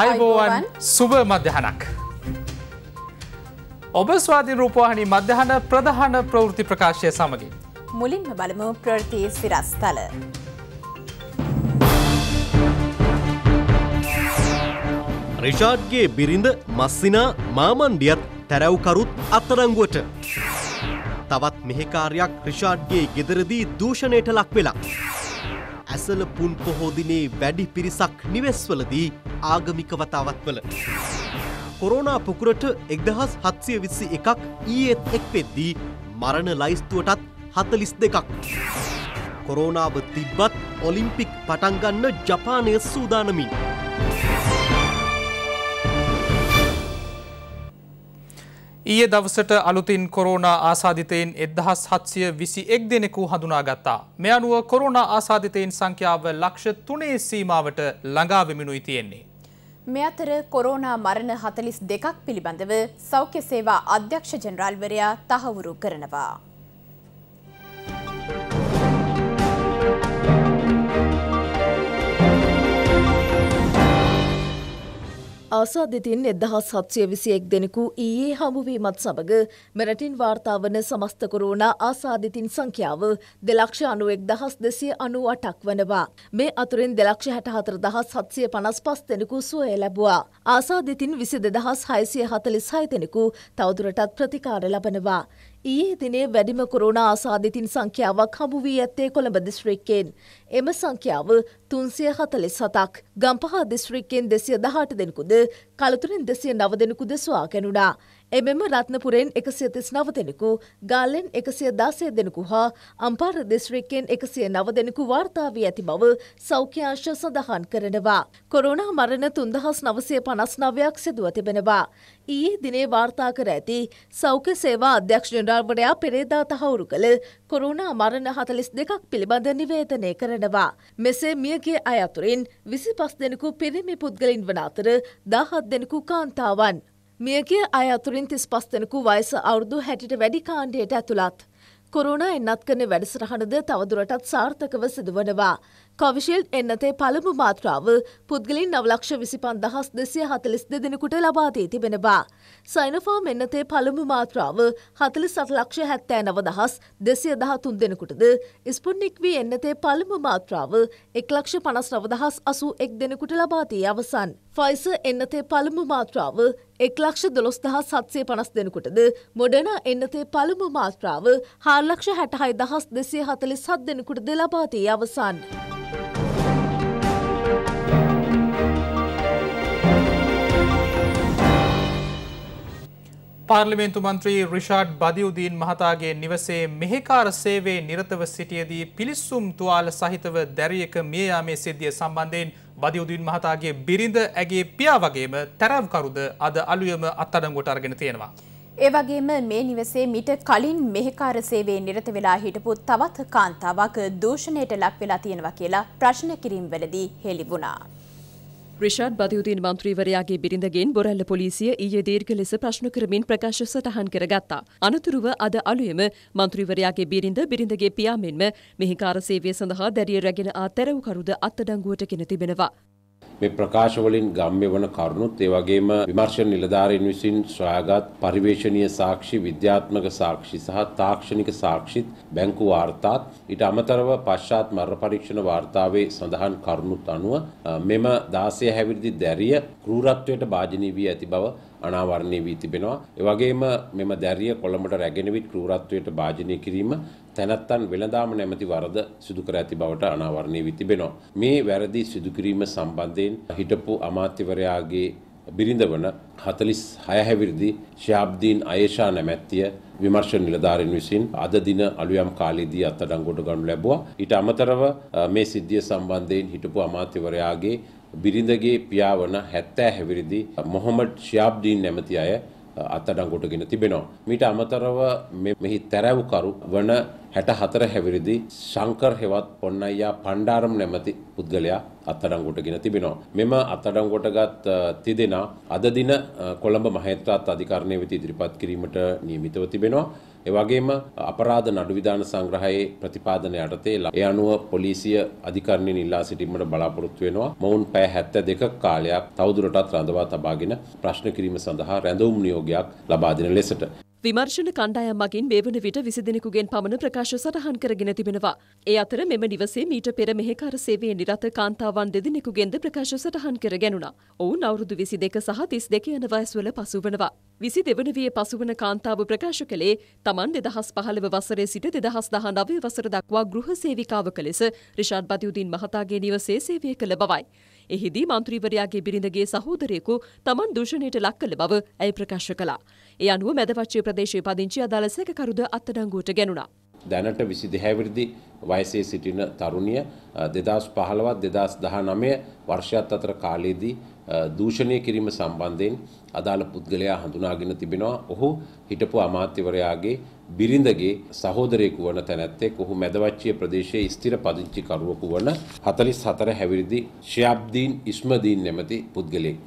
අයිබෝවන් සුභ මධ්‍යහනක්. ඔබ ස්වාධී රූපවාහනි මධ්‍යහන ප්‍රධාන ප්‍රවෘති ප්‍රකාශය සමගින්. මුලින්ම බලම ප්‍රෘතිය සිරස්ථල. රිෂාඩ්ගේ බිරිඳ මස්සිනා මාමන්ඩියත් තැරැව්කරුත් අත්තරංගුවට. තවත් මෙහෙකාරයක් රිෂාඩ්ගේ ගෙදරදී දූෂණයට ලක් වෙලා. ඇසල පුන් පොහෝදිනේ වැඩි පිරිසක් නිවෙස්වලදී ආගමික වතාවත්වල. කොරෝනා පුකුරට එක්දහස් හත්සය විස්සි එකක් ඊයේත් එක් පෙද්දී මරණ ලයිස්තුවටත් හතලිස් දෙකක්. කොරෝනාව තිබ්බත් ඔලිම්පික් පටන්ගන්න ජපානය සූදානමින්. ඊයේ දවසට අලුතින් කොරෝනා ආසාධිතයෙන් එදහස් හත්සිය විසි එක් දෙනෙකු හඳුනාගත්තා. මෙ අනුව කොරෝනා ආසාධිතයෙන් සංඛ්‍යාව ලක්ෂ තුනේ සීමාවට ළඟාවෙමිනුයි තියෙන්නේ. මෙ අතර කොරෝනා මරණ හතලිස් දෙකක් පිළිබඳව සෞඛ්‍ය සේවා අධ්‍යක්ෂ ජනරාල්වරයා තහවුරු කරනවා. ආසාධිතින් එදහස් හත්සය විසි එක් දෙනෙකු ඊයේ හමුුවීමත් සමඟ මෙරටින් වාර්තාාවන සමස්ත කොරෝනා ආසාධිතින් සංඛ්‍යාව දෙලක්ෂ අනුවෙක් දහස් දෙසිය අනු අටක් වනවා. මේ අතුරින් දෙලක්ෂ හැට හතර දහස් හත්සය පනස් පස් දෙෙනෙකු සුවය ලැබවා. ආසාධිතින් විසි දෙදහස් හයිසිය හතලිස් හයතෙනෙකු තවදුරටත් ප්‍රතිකාර ලබනවා. ඊයේ දිනේ වැඩිම කොරෝනා ආසාධිතින් සංඛ්‍යාවක් හමුුවී ඇත්තේ කොළඹ දිස්ශ්‍රික්කෙන්. එම සංඛ්‍යාව තුන්සිය හතලිස් හතක් ගම්පහ දිස්ත්‍රික්කෙන් දෙසිය දහට දෙනෙකුද කළතුරින් දෙසිය නව දෙනෙකුද ස්වාගැනුණා. එමෙම රත්නපුරෙන් එකසිය තිස් නව දෙනෙකු ගාලෙන් එකසිය දාසය දෙනෙකු හා අම්පාර දිස්ත්‍රික්කෙන් එකසිය නව දෙනෙකු වාර්තා වී ඇති බව සෞඛ්‍යංශ සඳහන් කරනවා. කොරෝනා මරණ තුන්දහස් නවසය පනස් නවයක් සිදුව තිබෙනවා. ඊයේ දිනේ වාර්තා කර ඇති සෞඛ්‍ය සේවා අධ්‍යක්ෂ ජනරාල්වරයා පෙරේදා තහවුරු කළ කොරුණා මරණ හතලිස් දෙකක් පිළිබඳ නිවේදනය කරනවා. මෙසේ මියගේ අය අතුරින් විසි පස් දෙනෙකු පිරිමි පුද්ගලින් වන අතර දහත් දෙනෙකු කාන්තාවන්. මියගේ අය අතුරින් තිස් පස් දෙනෙකු වයස අවුරුදු හැටිට වැඩි කාණ්ඩයට ඇතුළත්. කොරුණා එන්නත් කරන වැඩසරහනද තවදුරටත් සාර්ථකව සිදුවනවා. කවිශිල්ඩ් එන්නතේ පළමු මාත්‍රාව පුද්ගලින් නවලක්ෂ විසිපන් දහස් දෙසිය හතලිස් දෙදෙනෙකුට ලබාදී තිබෙනවා. සයිනෆාම් එන්නතේ පළමු මාත්‍රාව හතලි සටලක්ෂ හැත්තෑ නව දහස් දෙසිය දහතුන් දෙනෙකුටද ස්පුන්නික් වී එන්නතේ පළමු මාත්‍රාව එක්ලක්ෂ පනස් නවදහස් අසූ එක් දෙනෙකුට ලබාදී අවසන්. ෆයිස එන්නතේ පළමු මාත්‍රාව එක්ලක්ෂ දොළොස් දහස් සත්සේ පනස් දෙනකුටද මොඩන එන්නතේ පළමු මාත්‍රාව හාර්ලක්ෂ හැටහයි දහස් දෙසේ හතලි සත් දෙනකුට දෙලබාදී අවසන්. පාර්ලිමේන්තු මන්ත්‍රී රිෂාඩ් බදිවුදීන් මහතාගේ නිවසේ මෙහෙකාර සේවේ නිරතව සිටියදී පිලිස්සුම් තුවාල සහිතව දැරියක මියයාමේ සිද්ධිය සම්බන්ධයෙන් බදිවුදීන් මහතාගේ බිරිඳ ඇගේ පියා වගේම තැරව්කරුද අද අලුයම අත්අඩංගුවට අරගෙන තියෙනවා. ඒ වගේම මේ නිවසේ මිට කලින් මෙහෙකාර සේවේ නිරත වෙලා හිටපු තවත් කාන්තාවක් දූෂණයට ලක් වෙලා තියෙනවා කියලා ප්‍රශ්න කිරීම් වලදී හෙළි වුණා. රිෂාඩ් බදයුදීන් මන්ත්‍රීවරයාගේ බිරිඳගෙන් බොරැල්ල පොලිසිය ඊයේ දීර්ඝ ලෙස ප්‍රශ්න කරමින් ප්‍රකාශ සටහන් කරගත්තා. අනතුරුව අද අලුයම මන්ත්‍රීවරයාගේ බිරිඳ බිරිඳගේ පියා මෙන්ම මෙහිකාර සේවය සඳහා දැරිය රැගෙන ආ තැරව්කරුද අත්අඩංගුවට ගෙන තිබෙනවා. මේ ප්‍රකාශ වලින් ගම්ම්‍ය වන කරුණුත් ඒ වගේම විමර්ශන නිලධාරීන් විසින් සොයාගත් පරිවේශනීය සාක්ෂි, විද්‍යාත්මක සාක්ෂි සහ තාක්ෂණික සාක්ෂිත් බැංකු වාර්තාත් ඊට අමතරව පශ්චාත් මරණ පරීක්ෂණ වාර්තාවේ සඳහන් කරුණුත් අනුව මෙම 16 හැවිරිදි දැරිය ක්‍රූරත්වයට භාජනීය වී ඇති බව අනාවරණය වී තිබෙනවා. ඒ වගේම මෙම දැරිය කොළඹට රැගෙන විත් ක්‍රූරත්වයට භාජනය කිරීම තැනැත්තන් වෙළඳාම නැමැති වරද සිදු කර ඇති බවට අනාවරණය වී තිබෙනවා. මේ වැරදි සිදු කිරීම සම්බන්ධයෙන් හිටපු අමාත්‍යවරයාගේ බිරිඳවන හතලිස් හයහැවිරිදි ශාබ්දීන් අයේෂා නැමැත්තිය විමර්ශ නිලධාරෙන් විසින් අද දින අලුයම් කාලයේදී අත්අඩංගුවට ගනු ලැබුවා. ඊට අමතරව මේ සිද්ධිය සම්බන්ධයෙන් හිටපු අමාත්‍යවරයාගේ බිරිඳගේ පියාවන 70 හැවිරිදි මොහමඩ් ෂියාබ්දීන් නැමැති අය අත්අඩංගුවට ගෙන තිබෙනවා. මීට අමතරව මෙහි තැරැව්කරු වන 64 හැවිරිදි ශංකර් හෙවත් පොන්නයියා පණ්ඩාරම් නැමැති පුද්ගලයා අත්අඩංගුවටගෙන තිබෙනවා. මෙම අත්අඩංගුවටගත් තිදෙනා අද දින කොළඹ මහේත්‍රාත් අධිකරණය වෙත ඉදිරිපත් කිරීමට නියමිතව තිබෙනවා. එවගේම අපරාධ නඩුවිධාන සංග්‍රහයේ ප්‍රතිපාදන යටතේ ඒ අනුව පොලිසිය අධිකරණයෙන් ඉල්ලා සිටීමට බලාපොරොත්තු වෙනවා. මොවුන් පැය 72ක කාලයක් තවදුරටත් රඳවා තබාගෙන ප්‍රශ්න කිරීම සඳහා රැඳවුම් නියෝගයක් ලබා දෙන ලෙසට විමර්ශන කණ්ඩායම් මගින් මේ වන විට විසි දෙනෙකුගෙන් පමණ ප්‍රකාශ සටහන් කරගෙන තිබෙනවා. ඒ අතර මෙම නිවසේ මීට පෙර මෙහෙකාර සේවයේ නිරත කාන්තාවන් දෙදෙනෙකුගෙන්ද ප්‍රකාශ සටහන් කර ගැනුණා. ඔවුන් අවුරුදු විසි දෙක සහ තිස් දෙක යන වයස්වල පසුවනවා. විසි දෙවන විය පසුවන කාන්තාව ප්‍රකාශ කළේ තමන් දෙදහස් පහළව වසරේ සිට දෙදහස් දහ නවය වසර දක්වා ගෘහ සේවිකාවක ලෙස රිෂාඩ් බදියුදීන් මහතාගේ නිවසේ සේවය කළ බවයි. එහිදී මන්ත්‍රීවරයාගේ බිරිඳගේ සහෝදරයෙකු තමන් දූෂණයට ලක් කළ බව ඇය ප්‍රකාශ කළා. ඒ අනුව මැදපච්චිය ප්‍රදේශයේ පදිංචි අදාළ සැකකරුද අත්අඩංගුවට ගැනුණා. දැනට විසි දෙහැවිරිදි වයසේ සිටින තරුණිය දෙදස් පහළවත් දෙදස් දහ නමය වර්ෂයත් අතර කාලයේදී දූෂණය කිරීම සම්බන්ධයෙන් අදාළ පුද්ගලයා හඳුනාගෙන තිබෙනවා ඔහු හිටපු අමාත්‍යවරයාගේ බිරිඳගේ සහෝදරයෙකු වන තැනැත්තෙක් ඔහු මැදවච්චිය ප්‍රදේශයේ ස්ථිර පදිංචිකරුවකු වන හතලිස් හතර හැවිරිදි ශ්‍යබ්දීන් ඉස්මදීන් නැමති පුද්ගලෙක්.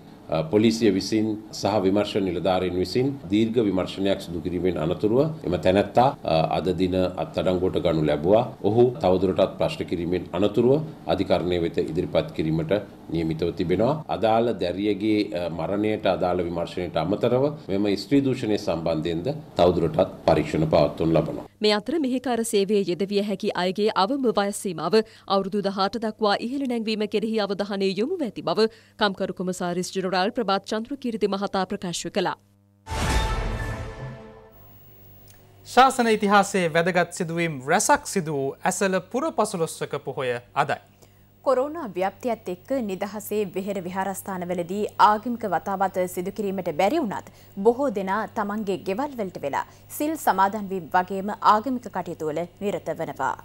පොලිසිය විසින් සහ විමර්ශ නිලධාරීන් විසින් දීර්ඝ විමර්ශනයක් සිදු කිරීමෙන් අනතුරුව එම තැනැත්තා අද දින අත්අඩංගුවට ගනු ලැබුවා. ඔහු තවදුරටත් ප්‍රශ්න කිරීමෙන් අනතුරුව අධිකරණය වෙත ඉදිරිපත් කිරීමට නියමිතව තිබෙනවා. අදාළ දැරියගේ මරණයට අදාළ විමර්ශනයට අමතරව මෙම ස්ත්‍රී දූෂණය සම්බන්ධයෙන්ද තවදුරටත් පරීක්ෂණ පවත්වනු ලබනවා. මේ අතර මෙහෙකාර සේවයේ යෙදවිය හැකි අයගේ අවම වයසීමාව අවුරුදු 18 දක්වා ඉහළ නැංවීම කෙරෙහි අවධානය යොමු ඇති බව කම්කරු කොමසාරිස් ජනරාල් කුරල් ප්‍රභාත් චන්ද්‍ර කීර්ති මහතා ප්‍රකාශ කළා. ශාසන ඉතිහාසේ වැදගත් සිදුවීම් රැසක් සිදුවූ ඇසල පුර පසුලොස්සක පොහොය අදයි. කොරෝනා ව්‍යප්තියත් එක්ක නිදහසේ වෙහෙර විහාරස්ථානවලදී ආගමික වතාවත් සිදු කිරීමට බැරි වුණත් බොහෝ දෙනා තමන්ගේ ගෙවල් වලට වෙලා සිල් සමාදන් වීම වගේම ආගමික කටයුතු වල නිරත වෙනවා.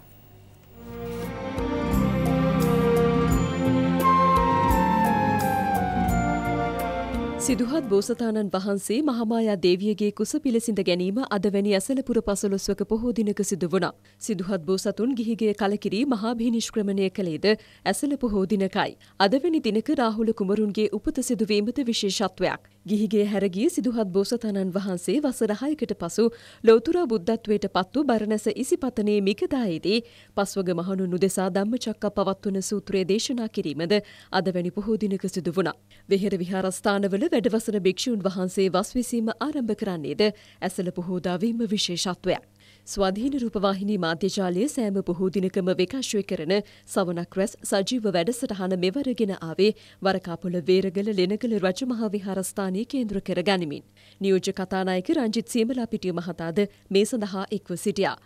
සිදුහත් බෝසතාණන් වහන්සේ මහමායා දේවියගේ කුස පිළිසිඳ ගැනීම අදවැනි ඇසලපුර පසළොස්වක පොහෝ දිනක සිදු වුණා. සිදුහත් බෝසතුන් ගිහිගේ කලකිරි මහාභී නිෂ්ක්‍රමණය කළේද ඇසල පොහෝ දිනකයි. අදවැනි දිනක රාහුල කුමරුන්ගේ උපත සිදුවීමද විශේෂත්වයක්. ගිහිගේ හැරගිය සිදුහත් බෝසතාණන් වහන්සේ වසර 6කට පසු ලෞතර බුද්ධත්වයට පත් වූ බරණැස ඉසිපතනේ මිකදායේදී පස්වග මහණුන් උදෙසා ධම්මචක්ක පවත්වන සූත්‍රය දේශනා කිරීමද අද වැනි පොහෝ දිනක සිදු වුණා. වෙහෙර විහාරස්ථානවල වැඩවසන භික්ෂූන් වහන්සේ වස් විසීම ආරම්භ කරන්නේද ඇසළ පොහෝදා වීම විශේෂත්වයක්. ස්වාධීන රූපවාහිනී මාධ්‍යජාලය සෑම බොහෝ දිනකම විකාශය කරන සවනක් රැස් සජීව වැඩසටහන මෙවරගෙන ආවේ වරකාපොළ වේරගල ලෙනගල රජමහා විහාරස්ථානය කේන්ද්‍ර කර ගනිමින්. නියෝජ කතානායක රංජිත් සීමලාපිටිය මහතාද මේ සඳහා එක්ව සිටියා.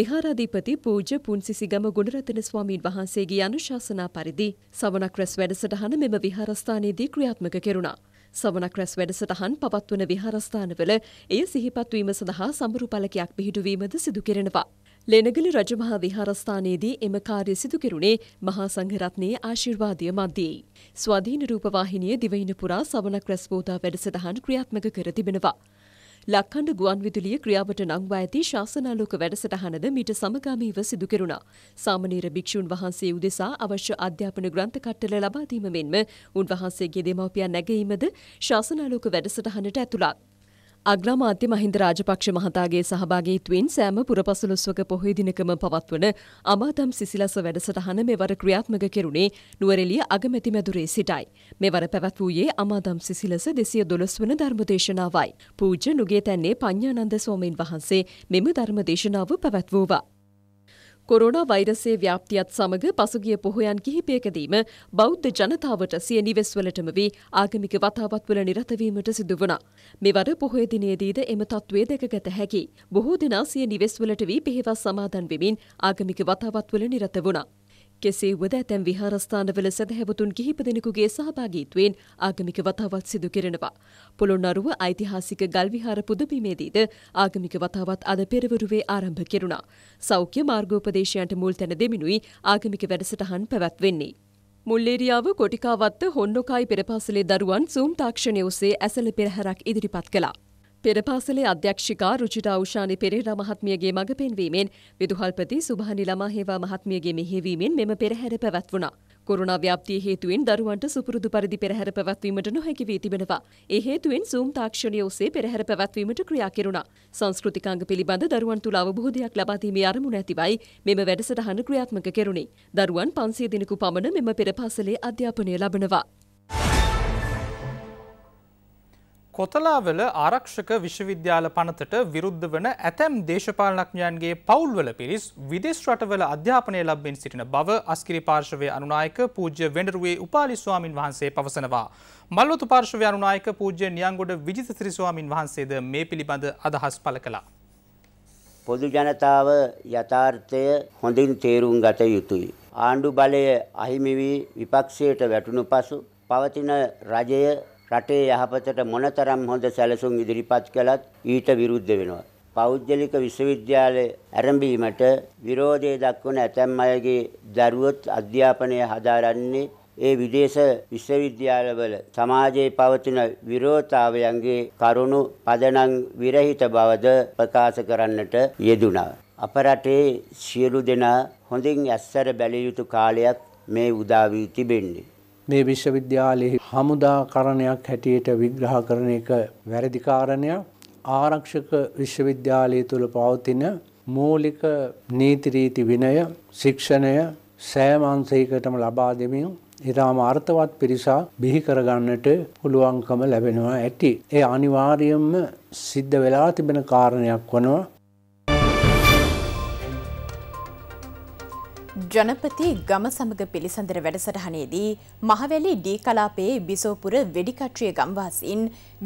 විහාරාධිපති පූජ පුන්සිසිගම ගුණරතන ස්වාමීන් වහන්සේගේ අනුශාසනා පරිදි සවනක් රැස් වැඩසටහන මෙම විහාරස්ථානයේදී ක්‍රියාත්මක කෙරුණා. සවනක් රැස් වැඩසටහන් පවත්වන විහාරස්ථානවල එය සිහිපත්වීම සඳහා සමරු පලකයක් පිහිටුවීමද සිදු කෙරෙනවා. ලෙනගල රජමහා විහාරස්ථානයේදී එම කාර්ය සිදු කෙරුණේ මහා සංඝරත්නයේ ආශිර්වාදය මධ්‍යයි. ස්වාධීන රූපවාහිනිය දිවයින පුරා සවනක් රැස් බෝධා වැඩසටහන් ක්‍රියාත්මක කර තිබෙනවා. ලක්කණ්ඩ ගුවන්විදුලිය ක්‍රියාවට නංවා ඇති ශාසනාලෝක වැඩසටහනද මීට සමගාමීව සිදු කෙරුණා. සාමනීර භික්ෂූන් වහන්සේ උදෙසා අවශ්‍ය අධ්‍යාපන ග්‍රන්ථ කට්ටල ලබා දීම මෙන්ම උන්වහන්සේගේ දෙමව්පියන් නැගීමද ශාසනාලෝක වැඩසටහනට ඇතුළත්. අග්‍රාමාත්‍ය මහින්ද රාජපක්ෂ මහතාගේ සහභාගීත්වයෙන් සෑම පුරපසළොස්වක පොහොය දිනකම පවත්වන අමාතම් සිසිලස වැඩසටහන මෙවර ක්‍රියාත්මක කෙරුණේ නුවරඑළිය අගමැති මැදුරේ සිටයි. මෙවර පැවැත්වූයේ අමාතම් සිසිලස 212 වන ධර්මදේශනාවයි. පූජ්‍ය නුගේතැන්නේ පඤ්ඤානන්ද ස්වාමීන් වහන්සේ මෙම ධර්මදේශනාව පැවැත්වුවා. කොරෝනා වෛරසයේ ව්‍යාප්තියත් සමග පසුගිය පොහොයන් කිහිපයකදීම බෞද්ධ ජනතාවට සිය නිවෙස්වලටම වී ආගමික වතාවත්වල නිරතවීමට සිදු වුණා. මෙවර පොහොය දිනයේදීද එම තත්ත්වය දැකගත හැකි. බොහෝ දෙනා සිය නිවෙස්වලට වී පෙහෙවස් සමාදන් වෙමින් ආගමික වතාවත්වල නිරත වුණා. කෙසේ වුවද ඇතැම් විහාරස්ථානවල සැදැහැවතුන් කිහිප දෙනෙකුගේ සහභාගීත්වයෙන් ආගමික වතාවත් සිදු කෙරෙනවා. පොළොන්නරුව ඓතිහාසික ගල්විහාර පුදබීමේදීද ආගමික වතාවත් අද පෙරවරුවේ ආරම්භ කෙරුණා. සෞඛ්‍ය මාර්ගෝපදේශයන්ට මුල් තැන දෙමිනුයි ආගමික වැඩසටහන් පැවැත්වෙන්නේ. මුල්ලේරියාව කොටිකාවත්ත හොන්නොකායි පෙරපාසලේ දරුවන් සූම් තාක්ෂණය ඔස්සේ ඇසල පෙරහැරක් ඉදිරිපත් කළා. පෙරපාසලේ අධ්‍යක්ෂිකා රුචිතා උෂානි පෙරේරා මහත්මියගේ මඟ පෙන්වීමෙන් විදුහල්පති සුභානි ළමාහේවා මහත්මියගේ මෙහෙවීමෙන් මෙම පෙරහැර පැවැත්වුණා. කොරුණා ව්‍යාප්තිය හේතුවෙන් දරුවන්ට සුපුරුදු පරිදි පෙරහැර පැවැත්වීමට නොහැකි වී තිබෙනවා. ඒ හේතුවෙන් සූම් තාක්ෂණය ඔස්සේ පෙරහැර පැවැත්වීමට ක්‍රියා කෙරුණා. සංස්කෘතික අංග පිළිබඳ දරුවන් තුළ අවබෝධයක් ලබා දීමේ අරමුණ ඇතිවයි මෙම වැඩසටහන ක්‍රියාත්මක කෙරුණේ. දරුවන් 500 දිනක පමණ මෙම පෙරපාසලේ අධ්‍යාපනය ලබනවා. කොතලාවල ආරක්ෂක විශ්වවිද්‍යාල පනතට විරුද්ධ වන ඇතැම් දේශපාලනඥයන්ගේ පවුල්වල පිරිස් විදේශ රටවල අධ්‍යාපනය ලබෙන් සිටින බව අස්කිරි පාර්ශවය අනුනායක පූජ්‍ය වෙඩරුවේ උපාලිස්වාමින් වහන්සේ පවසනවා. මල්වතු පාර්ශවය අනුනායක පූජ්‍ය නියංගොඩ විජිත සිරිස්වාමින් වහන්සේද මේ පිළිබඳ අදහස් පළ කළා. පොදු ජනතාව යථාර්ථය හොඳින් තේරුම් ගත යුතුයි. ආණ්ඩු බලය අහිමි වී විපක්ෂයට වැටුණු පසු පවතින රජය රටේ යහපතට මොනතරම් හොඳ සැලසුම් ඉදිරිපත් කළත් ඊට විරුද්ධ වෙනවා. පෞද්ගලික විශ්වවිද්‍යාල ඇරඹීමට විරෝධය දක්වන ඇතැම් අයගේ දරුවොත් අධ්‍යාපනය හදාරන්නේ ඒ විදේශ විශ්වවිද්‍යාලවල සමාජයේ පවතින විරෝධතාවයන්ගේ කරුණු පදනම් විරහිත බවද ප්‍රකාශ කරන්නට යෙදුණා. අප රටේ සියලු දෙනා හොඳින් ඇස්සර බැලිය යුතු කාලයක් මේ උදා වී තිබෙන්නේ. මේ විශ්වවිද්‍යාලයේ හමුදාකරණයක් හැටියට විග්‍රහ කරන එක වැරදි කාරණයක් ආරක්ෂක විශ්වවිද්‍යාලය තුල පවතින මූලික නීති රීති විනය ශික්ෂණය සෑම අංශයකටම ලබා දෙමින් ඊටාම අර්ථවත් පිරිසක් බිහි කරගන්නට පුළුවන්කම ලැබෙනවා ඇති. ඒ අනිවාර්යයෙන්ම සිද්ධ වෙලා තිබෙන කාරණයක් වනවා. ජනපති ගම සමග පිළිසඳර වැඩසටහනේදී මහවැලි ඩී කලාපයේ බිසෝපුර වෙඩිකට්‍රිය ගම්වාසින්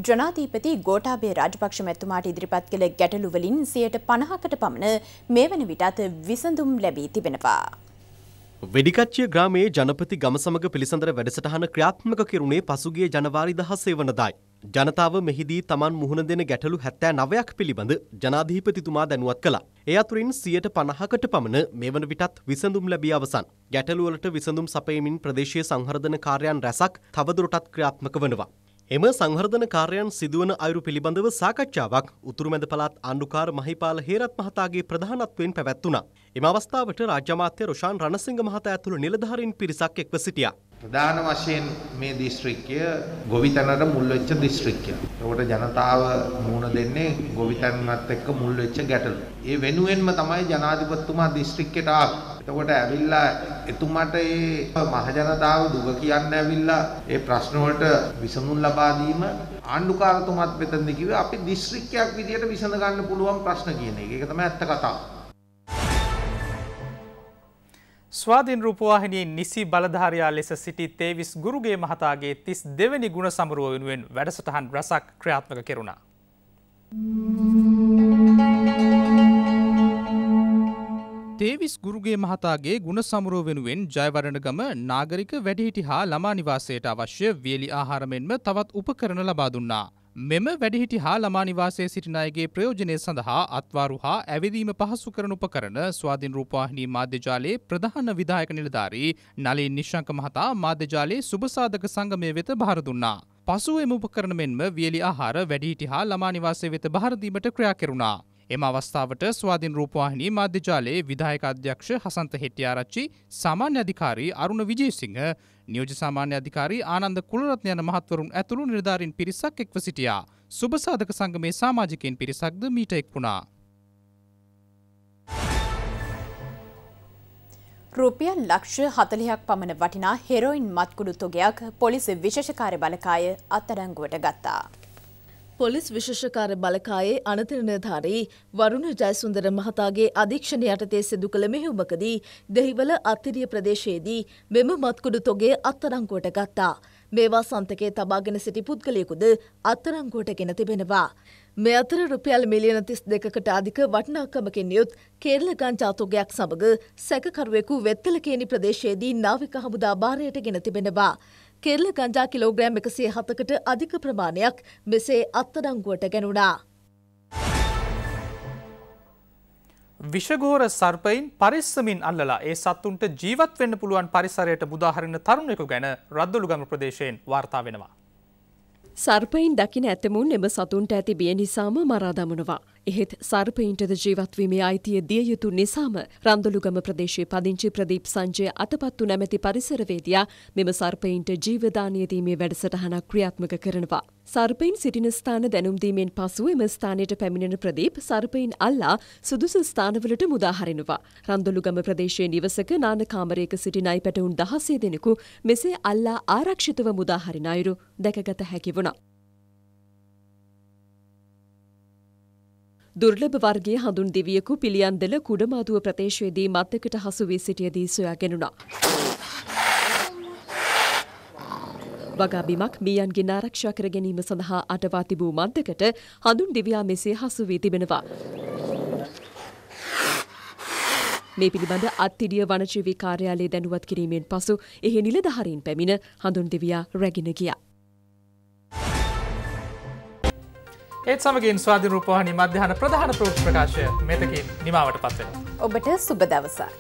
ජනාධීපති ගෝටාබේ රාජපක්ෂ මැතුමාට ඉදිරිපත් කළ ගැටලුවලින් සියයට පණහකට පමණ මේ වන විටත් විසඳුම් ලැබී තිබෙනවා. වෙඩිකච්චිය ග්‍රාමයේ ජනපති ගම සමග පිළිසඳර වැඩසටහන ක්‍රියාත්මක කිරුණේ පසුගේ ජනවාරි දහසේ වනදායි. ජනතාව මෙහිදී තමන් මුහුණ දෙන ගැටලු 79ක් පිළිබඳ ජනාධිපතිතුමා දැනුවත් කළා. ඒ අතුරින් 150කට පමණ මෙවන විටත් විසඳුම් ලැබී අවසන්. ගැටලු වලට විසඳුම් සපයමින් ප්‍රදේශීය සංහර්ධන කාර්යයන් රැසක් තවදුරටත් ක්‍රියාත්මක වෙනවා. එම සංහර්ධන කාර්යයන් සිදුවන අයුරු පිළිබඳව සාකච්ඡාවක් උතුරුමැද පළාත් ආණ්ඩුකාර මහිපාල හේරත් මහතාගේ ප්‍රධානත්වයෙන් පැවැත්වුණා. එම අවස්ථාවට රාජ්‍ය අමාත්‍ය රොෂාන් රණසිංහ මහතා ඇතුළු නිලධාරීන් පිරිසක් එක්ව සිටියා. ප්‍රධාන වශයෙන් මේ දිස්ත්‍රික්කය ගොවිතැනට මුල් වෙච්ච දිස්ත්‍රික්කයක්. ඒකට ජනතාව මුහුණ දෙන්නේ ගොවිතැනත් එක්ක මුල් වෙච්ච ගැටලු. ඒ වෙනුවෙන්ම තමයි ජනාධිපතිතුමා දිස්ත්‍රික්කයට ආවේ. එතකොට ඇවිල්ලා එතුමට ඒ මහජනතාව දුක කියන්න ඇවිල්ලා ඒ ප්‍රශ්න වලට විසඳුම් ලබා දීම ආණ්ඩුකාරතුමත් මෙතනදී කිව්වේ අපි දිස්ත්‍රික්කයක් විදියට විසඳ ගන්න පුළුවන් ප්‍රශ්න කියන එක. ඒක තමයි ඇත්ත කතාව. ස්වාධීන් රූපවාහිනී නිසි බලධාරයා ලෙස සිටි තේවිස් ගුරුගේ මහතාගේ තිස් දෙවැනි ගුණ සමරුව වෙනුවෙන් වැඩසටහන් රසක් ක්‍රියාත්මක කෙරුණා. තේවිස් ගුරුගේ මහතාගේ ගුණ සමරුව වෙනුවෙන් ජයවරණගම නාගරික වැඩිහිටි හා ළමා නිවාසයට අවශ්‍ය වියලි ආහාරමෙන්ම තවත් උපකරණ ලබා දුන්නා. මෙම වැඩිහිටි හා ළමානිවාසය සිටිනායගේ ප්‍රයෝජනය සඳහා අත්වාරු හා ඇවිදීම පහසු කරන උපකරන ස්වාධීන් රූපවාහිනී මාධ්‍යජාලයේ ප්‍රධාන විදායක නිලධාරී නලින් නිශ්ංක මහතා මාධ්‍යජාලයේ සුභසාධක සංගමය වෙත භාර දුන්නා. පසුව එම උපකරණ මෙන්ම වියලි ආහාර වැඩිහිටි හා ළමානිවාසය වෙත භාරදීමට ක්‍රියා කෙරුණා. එම අවස්ථාවට ස්වාධීන් රූපවාහිනී මාධ්‍යජාලයේ විධායක අධ්‍යක්ෂ හසන්ත හෙට්ටිආරච්චි සාමාන්‍ය අධිකාරී අරුණ විජේසිංහ නියෝජ සාමාන්‍ය අධිකාරී ආනන්ද කුලරත්න යන මහත්වරුන් ඇතුළු නිලධාරීන් පිරිසක් එක්ව සිටියා. සුබසාධක සංගමේ සමාජිකයන් පිරිසක්ද මීට එක් වුණා. රුපියල් ලක්ෂ හතලිහක් පමණ වටිනා හෙරෝයින් මත්කුඩු තොගයක් පොලිසි විශෂකාර බලකාය අත්තරංගුවට ගත්තා. පොලිස් විශෂකාර බලකායේ අනතිරණධාරී වරුණ ජයසුන්දර මහතාගේ අධීක්ෂණ යටතේ සිදු කළ මෙහිුමකදී දෙහිවල අත්තිරිය ප්‍රදේශයේදී මෙම මත්කුඩු තොගේ අත්තරංකුවට ගත්තා. මේවා සන්තකේ තබාගෙන සිටි පුද්ගලයකුද අත්තරංකුවටගෙන තිබෙනවා. මේ අතර රුපියල් මිලියන තිස් දෙකකට අධික වටිනාකමකින් යුත් කේරල ගංජාතෝගයක් සමග සැකකරුවෙකු වෙත්තලකේනි ප්‍රදේශයේදී නාවික හමුදා භාරයට ගෙන තිබෙනවා. කෙල්ල ගංජා කිලෝග්‍රෑම් එකසේ හතකට අධික ප්‍රමාණයක් මෙසේ අත්තඩංගුවට ගැනුණා. විශගෝර සර්පයින් පරිස්සමින් අල්ලලා ඒ සත්තුන්ට ජීවත් වෙන්න පුළුවන් පරිසරයට බුදාහරන්න තරුණෙකු ගැන රද්දුළුගම ප්‍රදේශයෙන් වාර්තා වෙනවා. සර්පයින් දකින ඇතමුන් එම සතුන්ට ඇති බිය නිසාම මරාදමනවා. එහෙත් සර්පයින්ටද ජීවත්වීමේ අයිතිය දිය යුතු නිසාම රන්දුළුගම ප්‍රදේශයේ පදිංචි ප්‍රදීප් සංජය අතපත්තු නැමැති පරිසරවේදයා මෙම සර්පයින්ට ජීවදානය දීමේ වැඩසටහන ක්‍රියාත්මක කරනවා. සර්පයින් සිටින ස්ථාන දැනුම්දීමෙන් පසුව එම ස්ථානයට පැමිණෙන ප්‍රදීප් සර්පයින් අල්ලා සුදුසු ස්ථානවලට මුදාහරිනවා. රන්දුළුගම ප්‍රදේශයේ නිවසක නානකාමරයක සිටි නයි පැටවුන් දහසේ දෙනෙකු මෙසේ අල්ලා ආරක්ෂිතව මුදාහරින අයුරු දැකගත හැකි වුණා. දුර්ලභ වර්ගයේ හඳුන් දෙවියෙකු පිළියන්දල කුඩමාදුව ප්‍රදේශයේදී මත්තකට හසු වී සිටියදී සොයා ගැනුණා. වගාබිමක් මීයන්ගෙන් ආරක්ෂා කර ගැනීම සඳහා අටවා තිබූ මන්දකට හඳුන් දෙවියා මෙසේ හසු වී තිබෙනවා. මේ පිළිබඳ අත්තිඩිය වනජීවී කාර්යාලයේ දැනුවත් කිරීමෙන් පසු එහි නිලධාරීන් පැමිණ හඳුන් දෙවියා රැගෙන ගියා. ඒත් සමගින් ස්වාධි රූපහනි මධ්‍යහන ප්‍රධාන ප්‍රෝෂ් ප්‍රකාශය මෙතකින් නිමාවට පත්වෙන. ඔබට සුබ දවසා.